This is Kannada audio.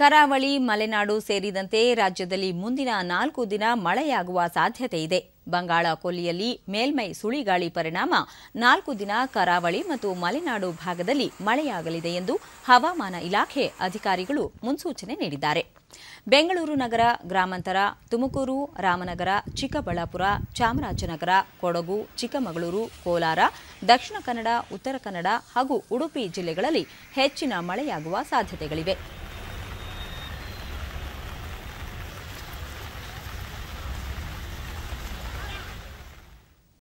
ಕರಾವಳಿ ಮಲೆನಾಡು ಸೇರಿದಂತೆ ರಾಜ್ಯದಲ್ಲಿ ಮುಂದಿನ ನಾಲ್ಕು ದಿನ ಮಳೆಯಾಗುವ ಸಾಧ್ಯತೆ ಇದೆ ಬಂಗಾಳ ಕೊಲ್ಲಿಯಲ್ಲಿ ಮೇಲ್ಮೈ ಸುಳಿಗಾಳಿ ಪರಿಣಾಮ ನಾಲ್ಕು ದಿನ ಕರಾವಳಿ ಮತ್ತು ಮಲೆನಾಡು ಭಾಗದಲ್ಲಿ ಮಳೆಯಾಗಲಿದೆ ಎಂದು ಹವಾಮಾನ ಇಲಾಖೆ ಅಧಿಕಾರಿಗಳು ಮುನ್ಸೂಚನೆ ನೀಡಿದ್ದಾರೆ ಬೆಂಗಳೂರು ನಗರ ಗ್ರಾಮಾಂತರ ತುಮಕೂರು ರಾಮನಗರ ಚಿಕ್ಕಬಳ್ಳಾಪುರ ಚಾಮರಾಜನಗರ ಕೊಡಗು ಚಿಕ್ಕಮಗಳೂರು ಕೋಲಾರ ದಕ್ಷಿಣ ಕನ್ನಡ ಉತ್ತರ ಕನ್ನಡ ಹಾಗೂ ಉಡುಪಿ ಜಿಲ್ಲೆಗಳಲ್ಲಿ ಹೆಚ್ಚಿನ ಮಳೆಯಾಗುವ ಸಾಧ್ಯತೆಗಳಿವೆ